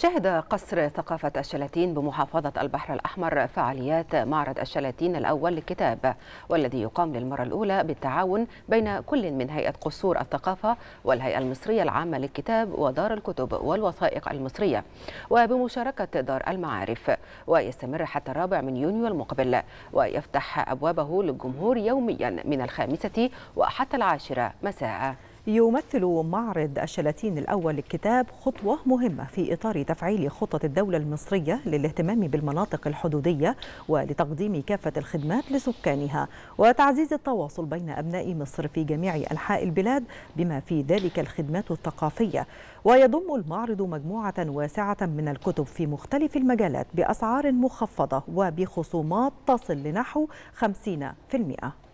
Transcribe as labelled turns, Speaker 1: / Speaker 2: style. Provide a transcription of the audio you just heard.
Speaker 1: شهد قصر ثقافة الشلاتين بمحافظة البحر الأحمر فعاليات معرض الشلاتين الأول للكتاب والذي يقام للمرة الأولى بالتعاون بين كل من هيئة قصور الثقافة والهيئة المصرية العامة للكتاب ودار الكتب والوثائق المصرية وبمشاركة دار المعارف ويستمر حتى الرابع من يونيو المقبل ويفتح أبوابه للجمهور يوميا من الخامسة وحتى العاشرة مساء يمثل معرض الشلاتين الأول للكتاب خطوة مهمة في
Speaker 2: إطار تفعيل خطة الدولة المصرية للاهتمام بالمناطق الحدودية ولتقديم كافة الخدمات لسكانها وتعزيز التواصل بين أبناء مصر في جميع أنحاء البلاد بما في ذلك الخدمات الثقافية ويضم المعرض مجموعة واسعة من الكتب في مختلف المجالات بأسعار مخفضة وبخصومات تصل لنحو 50%